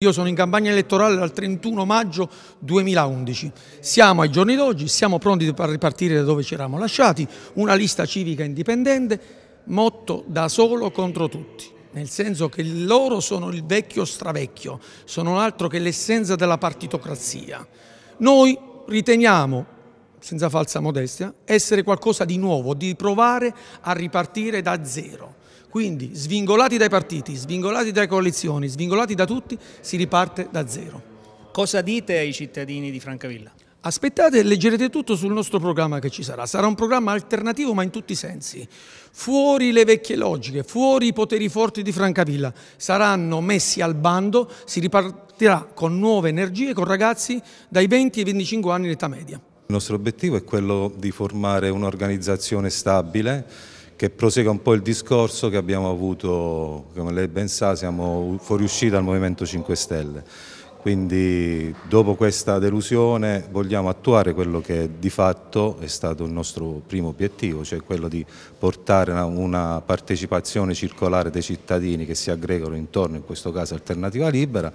Io sono in campagna elettorale dal 31 maggio 2011, siamo ai giorni d'oggi, siamo pronti per ripartire da dove ci eravamo lasciati, una lista civica indipendente, motto da solo contro tutti nel senso che loro sono il vecchio stravecchio, sono altro che l'essenza della partitocrazia. Noi riteniamo, senza falsa modestia, essere qualcosa di nuovo, di provare a ripartire da zero. Quindi svingolati dai partiti, svingolati dalle coalizioni, svingolati da tutti, si riparte da zero. Cosa dite ai cittadini di Francavilla? Aspettate, leggerete tutto sul nostro programma che ci sarà. Sarà un programma alternativo ma in tutti i sensi. Fuori le vecchie logiche, fuori i poteri forti di Francavilla. Saranno messi al bando, si ripartirà con nuove energie, con ragazzi dai 20 ai 25 anni in età media. Il nostro obiettivo è quello di formare un'organizzazione stabile che prosegue un po' il discorso che abbiamo avuto, come lei ben sa, siamo fuoriusciti dal Movimento 5 Stelle. Quindi dopo questa delusione vogliamo attuare quello che di fatto è stato il nostro primo obiettivo, cioè quello di portare una partecipazione circolare dei cittadini che si aggregano intorno, in questo caso Alternativa Libera,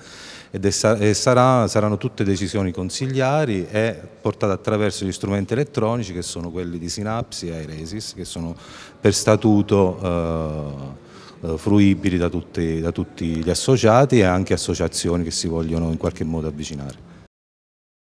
ed è, sarà, saranno tutte decisioni consigliari e portate attraverso gli strumenti elettronici che sono quelli di Sinapsi e Airesis, che sono per statuto... Eh, eh, fruibili da, tutti, da tutti gli associati e anche associazioni che si vogliono in qualche modo avvicinare.